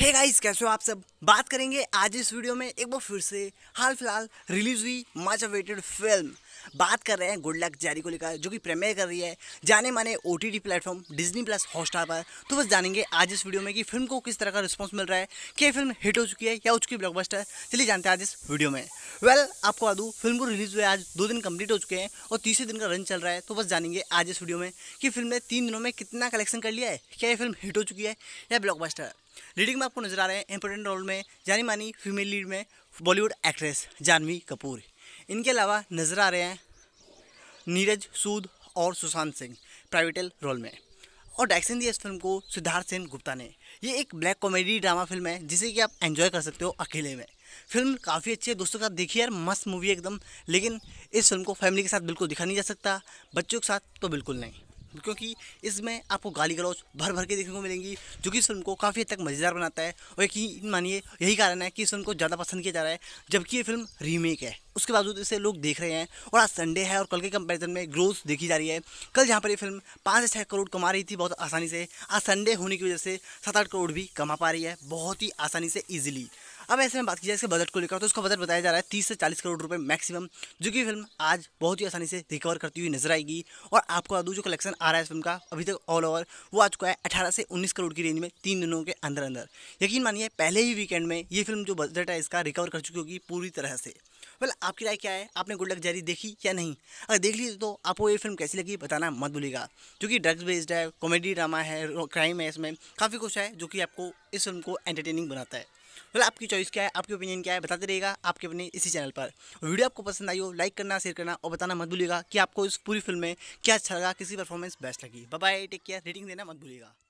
hey guys कैसे हो आप सब बात करेंगे आज इस वीडियो में एक बार फिर से हाल फिलहाल रिलीज हुई मच अवेटेड फिल्म बात कर रहे हैं गुड लक जारी को लेकर जो कि प्रेमेयर कर रही है जाने माने O T T platform Disney plus Hotstar पर तो बस जानेंगे आज इस वीडियो में कि फिल्म को किस तरह का रिस्पॉन्स मिल रहा है क्या फिल्म हिट हो चुकी है या हो चुकी ब्लॉकबस्टर चलिए जानते हैं आज इस वीडियो में वेल well, आपको बता दूँ फिल्म को रिलीज हुए आज दो दिन कंप्लीट हो चुके हैं और तीसरे दिन का रन चल रहा है तो बस जानेंगे आज इस वीडियो में कि फिल्म ने तीन दिनों में कितना कलेक्शन कर लिया है क्या ये फिल्म हिट हो चुकी है या ब्लॉकबस्टर लीडिंग में आपको नजर आ रहे हैं इंपॉर्टेंट रोल में जानी मानी फीमेल लीड में बॉलीवुड एक्ट्रेस जानवी कपूर इनके अलावा नजर आ रहे हैं नीरज सूद और सुशांत सिंह प्राइवेटल रोल में और डायरेक्शन दिया इस फिल्म को सिद्धार्थ सेन गुप्ता ने ये एक ब्लैक कॉमेडी ड्रामा फिल्म है जिसे कि आप एंजॉय कर सकते हो अकेले में फिल्म काफ़ी अच्छी है दोस्तों के साथ देखिए यार मस्त मूवी एकदम लेकिन इस फिल्म को फैमिली के साथ बिल्कुल दिखा नहीं जा सकता बच्चों के साथ तो बिल्कुल नहीं क्योंकि इसमें आपको गाली गलौज भर भर के देखने को मिलेंगी जो कि इस फिल्म को काफ़ी हद तक मज़ेदार बनाता है और यकीन मानिए यही कारण है कि इस फिल्म को ज़्यादा पसंद किया जा रहा है जबकि ये फिल्म रीमेक है उसके बावजूद इसे लोग देख रहे हैं और आज संडे है और कल के कंपेरिजन में ग्रोथ देखी जा रही है कल जहाँ पर ये फिल्म पाँच से छः करोड़ कमा रही थी बहुत आसानी से आज संडे होने की वजह से सात आठ करोड़ भी कमा पा रही है बहुत ही आसानी से ईजिली अब ऐसे में बात की जाए इसके बजट को लेकर तो उसका बजट बताया जा रहा है तीस से चालीस करोड़ रुपये मैक्सिमम जो कि फिल्म आज बहुत ही आसानी से रिकवर करती हुई नजर आएगी और आपको बता दूँ जो कलेक्शन आ रहा है इस फिल्म का अभी तक ऑल ओवर वो आ चुका है अठारह से उन्नीस करोड़ की रेंज में तीन दिनों के अंदर अंदर यकीन मानिए पहले ही वीकेंड में ये फिल्म जो बजट है इसका रिकवर कर चुकी होगी पूरी तरह से वेल आपकी राय क्या है आपने गुड लक जारी देखी या नहीं अगर देख ली तो आपको ये फिल्म कैसी लगी बताना मत भूलिएगा क्योंकि ड्रग्स बेस्ड है कॉमेडी ड्रामा है क्राइम है इसमें काफ़ी कुछ है जो कि आपको इस फिल्म को एंटरटेनिंग बनाता है मतलब आपकी चॉइस क्या है आपकी ओपिनियन क्या है बताते रहेगा आपके अपने इसी चैनल पर वीडियो आपको पसंद आई हो लाइक करना शेयर करना और बताना मत भूलिएगा कि आपको इस पूरी फिल्म में क्या अच्छा लगा किसी परफॉर्मेंस बेस्ट लगी बाय टेक केयर रेटिंग देना मत भूलिएगा